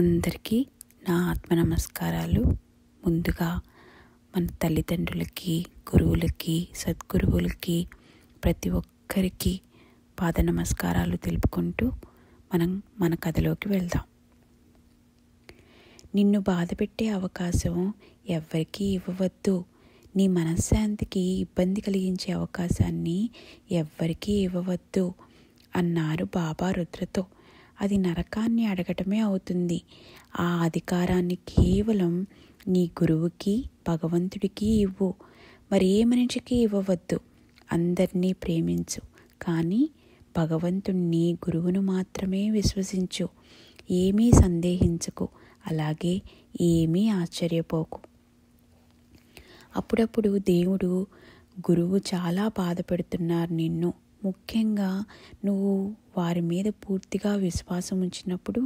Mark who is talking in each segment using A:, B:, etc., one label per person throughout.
A: అందరికీ నా ఆత్మ నమస్కారాలు ముందుగా మన తల్లిదండ్రులకి గురువులకి సద్గురువులకి ప్రతి ఒక్కరికి పాద నమస్కారాలు తెలుపుకుంటూ మనం మన కథలోకి వెళ్దాం నిన్ను బాధపెట్టే అవకాశం ఎవ్వరికీ ఇవ్వవద్దు నీ మనశ్శాంతికి ఇబ్బంది కలిగించే అవకాశాన్ని ఎవ్వరికీ ఇవ్వవద్దు అన్నారు బాబా రుద్రతో అది నరకాన్ని అడగటమే అవుతుంది ఆ అధికారాన్ని కేవలం నీ గురువుకి భగవంతుడికి ఇవ్వు మరి ఏ మనిషికి ఇవ్వవద్దు అందరినీ ప్రేమించు కానీ భగవంతుణ్ణి గురువును మాత్రమే విశ్వసించు ఏమీ సందేహించకు అలాగే ఏమీ ఆశ్చర్యపోకు అప్పుడప్పుడు దేవుడు గురువు చాలా బాధపెడుతున్నారు నిన్ను ముఖ్యంగా నువ్వు వారి మీద పూర్తిగా విశ్వాసం ఉంచినప్పుడు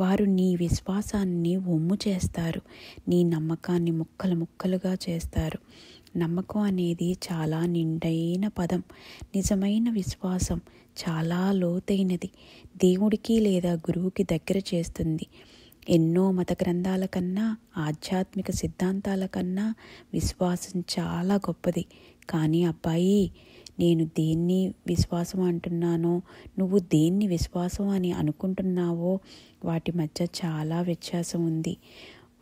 A: వారు నీ విశ్వాసాన్ని ఒమ్ము చేస్తారు నీ నమ్మకాన్ని ముక్కలు ముక్కలుగా చేస్తారు నమ్మకం అనేది చాలా నిండైన పదం నిజమైన విశ్వాసం చాలా లోతైనది దేవుడికి లేదా గురువుకి దగ్గర చేస్తుంది ఎన్నో మత గ్రంథాల కన్నా ఆధ్యాత్మిక సిద్ధాంతాల కన్నా విశ్వాసం చాలా గొప్పది కానీ అబ్బాయి నేను దేన్ని విశ్వాసం అంటున్నానో నువ్వు దేన్ని విశ్వాసం అని అనుకుంటున్నావో వాటి మధ్య చాలా వ్యత్యాసం ఉంది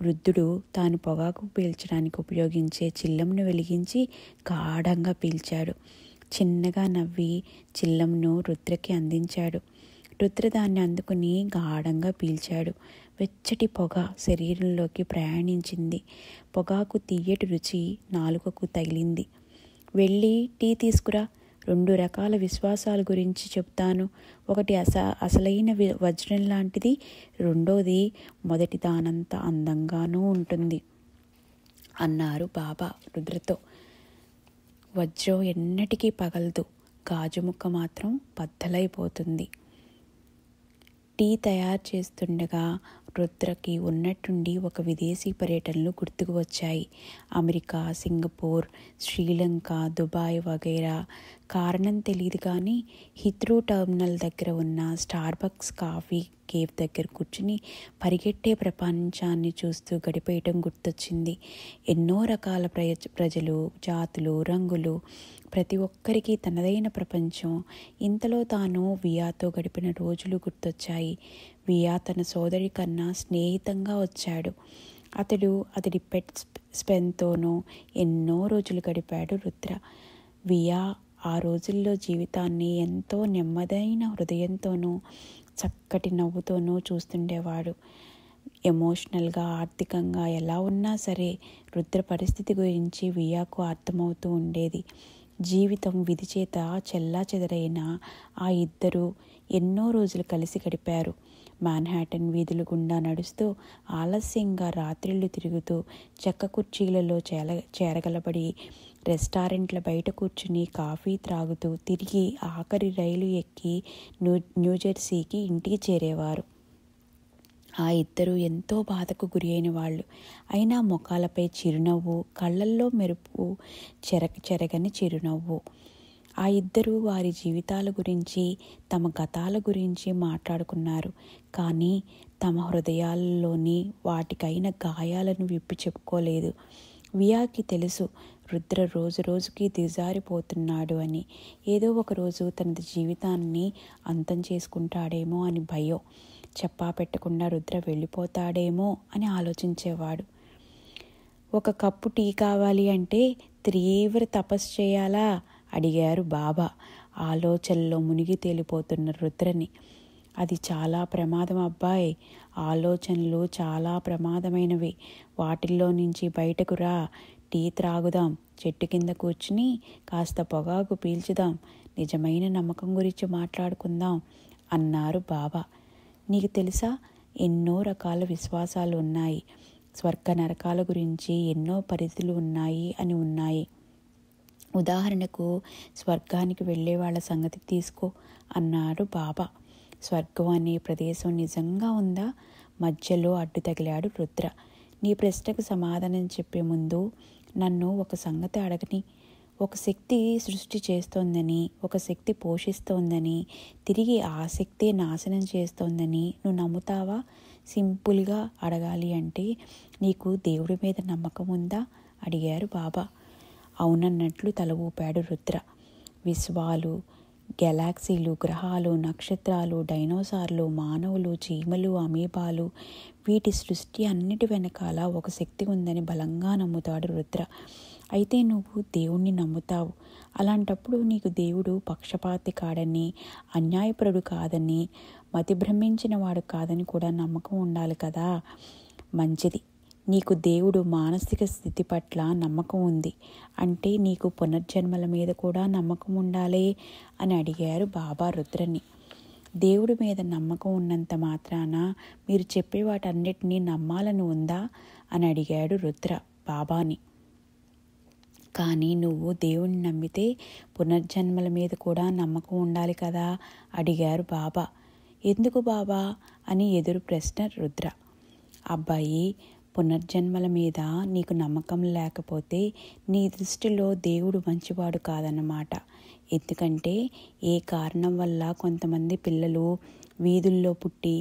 A: వృద్ధుడు తాను పొగాకు పీల్చడానికి ఉపయోగించే చిల్లంను వెలిగించి గాఢంగా పీల్చాడు చిన్నగా నవ్వి చిల్లంను రుద్రకి అందించాడు రుద్ర దాన్ని అందుకుని గాఢంగా పీల్చాడు వెచ్చటి పొగ శరీరంలోకి ప్రయాణించింది పొగాకు తీయటి రుచి నాలుకకు తగిలింది వెళ్ళి టీ తీసుకురా రెండు రకాల విశ్వాసాల గురించి చెప్తాను ఒకటి అస అసలైన వజ్రం లాంటిది రెండోది మొదటి దానంత అందంగానూ ఉంటుంది అన్నారు బాబా రుద్రతో వజ్రం ఎన్నటికీ పగలదు గాజుముక్క మాత్రం బద్దలైపోతుంది టీ తయారు చేస్తుండగా రుద్రకి ఉన్నట్టుండి ఒక విదేశీ పర్యటనలు గుర్తుకు వచ్చాయి అమెరికా సింగపూర్ శ్రీలంక దుబాయ్ వగైరా కారణం తెలియదు కానీ హిత్రూ టర్మినల్ దగ్గర ఉన్న స్టార్బక్స్ కాఫీ కేఫ్ దగ్గర కూర్చుని పరిగెట్టే ప్రపంచాన్ని చూస్తూ గడిపేయటం గుర్తొచ్చింది ఎన్నో రకాల ప్రజలు జాతులు రంగులు ప్రతి ఒక్కరికి తనదైన ప్రపంచం ఇంతలో తాను వియాతో గడిపిన రోజులు గుర్తొచ్చాయి వియా తన సోదరి కన్నా స్నేహితంగా వచ్చాడు అతడు అతడి పెట్ స్పెన్తోనూ ఎన్నో రోజులు గడిపాడు రుద్ర వియా ఆ రోజుల్లో జీవితాన్ని ఎంతో నెమ్మదైన హృదయంతోనూ చక్కటి నవ్వుతోనూ చూస్తుండేవాడు ఎమోషనల్గా ఆర్థికంగా ఎలా ఉన్నా సరే రుద్ర పరిస్థితి గురించి వియాకు అర్థమవుతూ ఉండేది జీవితం విధిచేత చెల్లా చెదరైన ఆ ఇద్దరు ఎన్నో రోజులు కలిసి గడిపారు మాన్హాటన్ వీధులు గుండా నడుస్తూ ఆలస్యంగా రాత్రిళ్ళు తిరుగుతూ చెక్క కుర్చీలలో చేర చేరగలబడి రెస్టారెంట్ల బయట కూర్చుని కాఫీ త్రాగుతూ తిరిగి ఆఖరి రైలు ఎక్కి న్యూ న్యూజెర్సీకి ఇంటికి చేరేవారు ఆ ఇద్దరూ ఎంతో బాధకు గురి అయిన వాళ్ళు అయినా ముఖాలపై చిరునవ్వు కళ్ళల్లో మెరుపు చెరక చెరగని చిరునవ్వు ఆ ఇద్దరు వారి జీవితాల గురించి తమ గతాల గురించి మాట్లాడుకున్నారు కానీ తమ హృదయాల్లోని వాటికైన గాయాలను విప్పి చెప్పుకోలేదు వియాకి తెలుసు రుద్ర రోజు రోజుకి దిజారిపోతున్నాడు అని ఏదో ఒకరోజు తన జీవితాన్ని అంతం చేసుకుంటాడేమో అని భయం చెప్పా పెట్టకుండా రుద్ర వెళ్ళిపోతాడేమో అని ఆలోచించేవాడు ఒక కప్పు టీ కావాలి అంటే తీవ్ర తపస్సు చేయాలా అడిగారు బాబా ఆలోచనలో మునిగి తేలిపోతున్న రుద్రని అది చాలా ప్రమాదం అబ్బాయి ఆలోచనలు చాలా ప్రమాదమైనవి వాటిల్లో నుంచి బయటకు రా టీ త్రాగుదాం చెట్టు కింద కూర్చుని కాస్త పొగాకు పీల్చుదాం నిజమైన నమ్మకం గురించి మాట్లాడుకుందాం అన్నారు బాబా నీకు తెలుసా ఎన్నో రకాల విశ్వాసాలు ఉన్నాయి స్వర్గ నరకాల గురించి ఎన్నో పరిధులు ఉన్నాయి అని ఉన్నాయి ఉదాహరణకు స్వర్గానికి వెళ్ళే వాళ్ళ సంగతి తీసుకో అన్నాడు బాబా స్వర్గం అనే ప్రదేశం నిజంగా ఉందా మధ్యలో అడ్డు తగిలాడు రుద్ర నీ ప్రశ్నకు సమాధానం చెప్పే ముందు నన్ను ఒక సంగతి అడగని ఒక శక్తి సృష్టి చేస్తోందని ఒక శక్తి పోషిస్తోందని తిరిగి ఆ శక్తి నాశనం చేస్తోందని నువ్వు నమ్ముతావా సింపుల్గా అడగాలి అంటే నీకు దేవుడి మీద నమ్మకం ఉందా అడిగారు బాబా అవునన్నట్లు తల ఊపాడు రుద్ర విశ్వాలు గెలాక్సీలు గ్రహాలు నక్షత్రాలు డైనోసార్లు మానవులు చీమలు అమీబాలు వీటి సృష్టి అన్నిటి వెనకాల ఒక శక్తి ఉందని బలంగా నమ్ముతాడు రుద్ర అయితే నువ్వు దేవుణ్ణి నమ్ముతావు అలాంటప్పుడు నీకు దేవుడు పక్షపాతి కాడని అన్యాయపరుడు కాదని మతిభ్రమించిన వాడు కాదని కూడా నమ్మకం ఉండాలి కదా మంచిది నీకు దేవుడు మానసిక స్థితి పట్ల నమ్మకం ఉంది అంటే నీకు పునర్జన్మల మీద కూడా నమ్మకం ఉండాలి అని అడిగారు బాబా రుద్రని దేవుడి మీద నమ్మకం ఉన్నంత మాత్రాన మీరు చెప్పే వాటన్నిటినీ నమ్మాలని ఉందా అని అడిగాడు రుద్ర బాబాని కానీ నువ్వు దేవుణ్ణి నమ్మితే పునర్జన్మల మీద కూడా నమ్మకం ఉండాలి కదా అడిగారు బాబా ఎందుకు బాబా అని ఎదురు ప్రశ్న రుద్ర అబ్బాయి పునర్జన్మల మీద నీకు నమ్మకం లేకపోతే నీ దృష్టిలో దేవుడు మంచివాడు కాదన్నమాట ఎందుకంటే ఏ కారణం వల్ల కొంతమంది పిల్లలు వీధుల్లో పుట్టి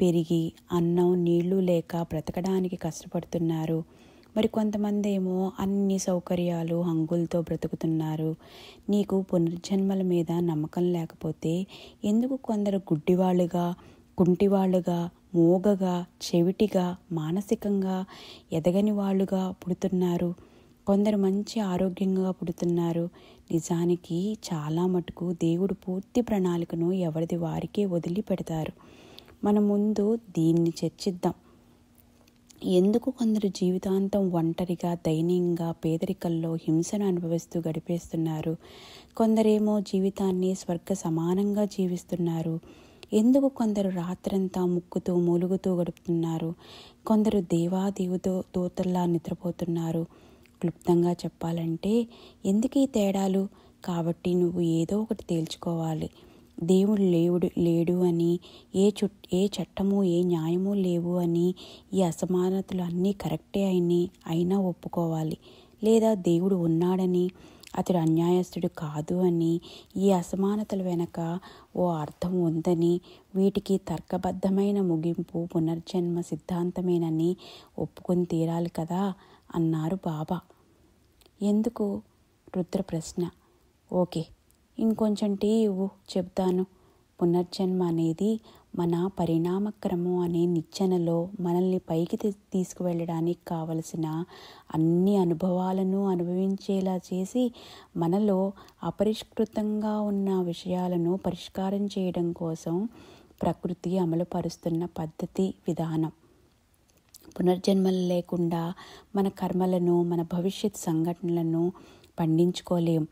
A: పెరిగి అన్నం నీళ్లు లేక బ్రతకడానికి కష్టపడుతున్నారు మరి కొంతమంది ఏమో అన్ని సౌకర్యాలు హంగులతో బ్రతుకుతున్నారు నీకు పునర్జన్మల మీద నమ్మకం లేకపోతే ఎందుకు కొందరు గుడ్డివాళ్ళుగా కుంటివాళ్ళుగా మూగగా చెవిటిగా మానసికంగా ఎదగని వాళ్ళుగా పుడుతున్నారు కొందరు మంచి ఆరోగ్యంగా పుడుతున్నారు నిజానికి చాలా మటుకు దేవుడు పూర్తి ప్రణాళికను ఎవరిది వారికే వదిలి పెడతారు మన ముందు దీన్ని చర్చిద్దాం ఎందుకు కొందరు జీవితాంతం ఒంటరిగా దైన్యంగా పేదరికల్లో హింసను అనుభవిస్తూ గడిపేస్తున్నారు కొందరేమో జీవితాన్ని స్వర్గ సమానంగా జీవిస్తున్నారు ఎందుకు కొందరు రాత్రంతా ముక్కుతూ మూలుగుతూ గడుపుతున్నారు కొందరు దేవాదేవుతో దూతల్లా నిద్రపోతున్నారు క్లుప్తంగా చెప్పాలంటే ఎందుకీ తేడాలు కాబట్టి నువ్వు ఏదో ఒకటి తేల్చుకోవాలి దేవుడు లేవుడు లేడు అని ఏ చుట్ ఏ చట్టము ఏ న్యాయము లేవు అని ఈ అసమానతలు అన్నీ కరెక్టే అయిని అయినా ఒప్పుకోవాలి లేదా దేవుడు ఉన్నాడని అతడు అన్యాయస్తుడు కాదు అని ఈ అసమానతల వెనక ఓ అర్థం ఉందని వీటికి తర్కబద్ధమైన ముగింపు పునర్జన్మ సిద్ధాంతమేనని ఒప్పుకొని తీరాలి కదా అన్నారు బాబా ఎందుకు రుద్ర ప్రశ్న ఓకే ఇంకొంచెం టీ ఇవ్వు చెబుతాను పునర్జన్మ అనేది మన పరిణామక్రమం అనే నిచ్చెనలో మనల్ని పైకి తీసుకువెళ్ళడానికి కావలసిన అన్ని అనుభవాలను అనుభవించేలా చేసి మనలో అపరిష్కృతంగా ఉన్న విషయాలను పరిష్కారం చేయడం కోసం ప్రకృతి అమలుపరుస్తున్న పద్ధతి విధానం పునర్జన్మలు లేకుండా మన కర్మలను మన భవిష్యత్ సంఘటనలను పండించుకోలేం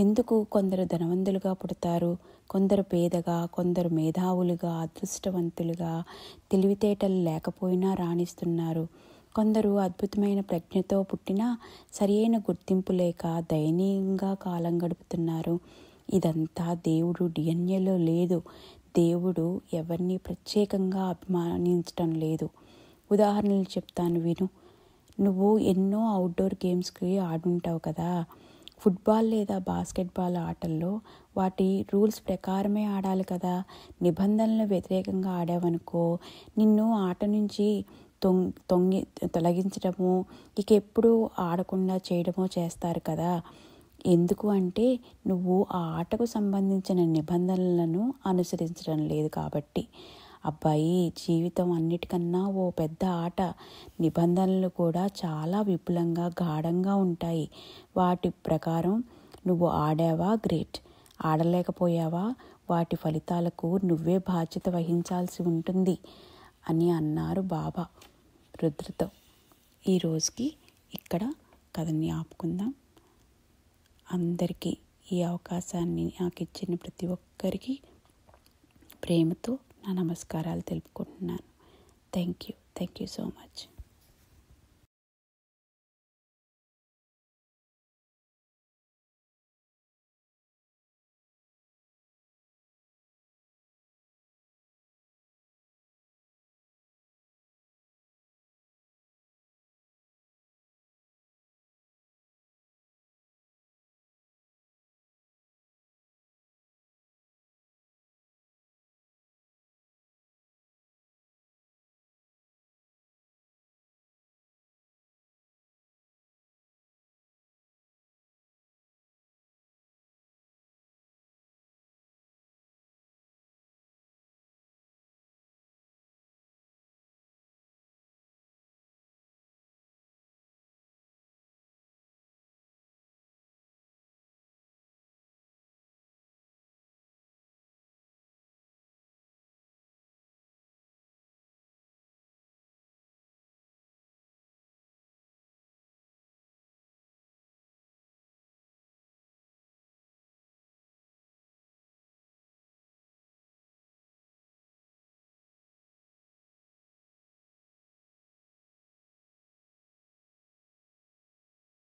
A: ఎందుకు కొందరు ధనవంతులుగా పుడతారు కొందరు పేదగా కొందరు మేధావులుగా అదృష్టవంతులుగా తెలివితేటలు లేకపోయినా రాణిస్తున్నారు కొందరు అద్భుతమైన ప్రజ్ఞతో పుట్టిన సరియైన గుర్తింపు లేక దయనీయంగా కాలం గడుపుతున్నారు ఇదంతా దేవుడు డిఎన్ఏలో లేదు దేవుడు ఎవరిని ప్రత్యేకంగా అభిమానించడం లేదు ఉదాహరణలు చెప్తాను విను నువ్వు ఎన్నో అవుట్డోర్ గేమ్స్కి ఆడుంటావు కదా ఫుట్బాల్ లేదా బాస్కెట్బాల్ ఆటల్లో వాటి రూల్స్ ప్రకారమే ఆడాలి కదా నిబంధనలు వ్యతిరేకంగా ఆడావనుకో నిన్ను ఆట నుంచి తొంగ్ తొంగి తొలగించడము ఇక ఎప్పుడూ ఆడకుండా చేయడమో చేస్తారు కదా ఎందుకు అంటే నువ్వు ఆ ఆటకు సంబంధించిన నిబంధనలను అనుసరించడం లేదు కాబట్టి అబ్బాయి జీవితం అన్నిటికన్నా ఓ పెద్ద ఆట నిబంధనలు కూడా చాలా విపులంగా గాఢంగా ఉంటాయి వాటి ప్రకారం నువ్వు ఆడావా గ్రేట్ ఆడలేకపోయావా వాటి ఫలితాలకు నువ్వే బాధ్యత వహించాల్సి ఉంటుంది అని అన్నారు బాబా రుద్రతో ఈ రోజుకి ఇక్కడ కథని ఆపుకుందాం అందరికీ ఈ అవకాశాన్ని నాకు ఇచ్చిన ప్రతి ఒక్కరికి ప్రేమతో నా నమస్కారాలు తెలుపుకుంటున్నాను thank you thank you so much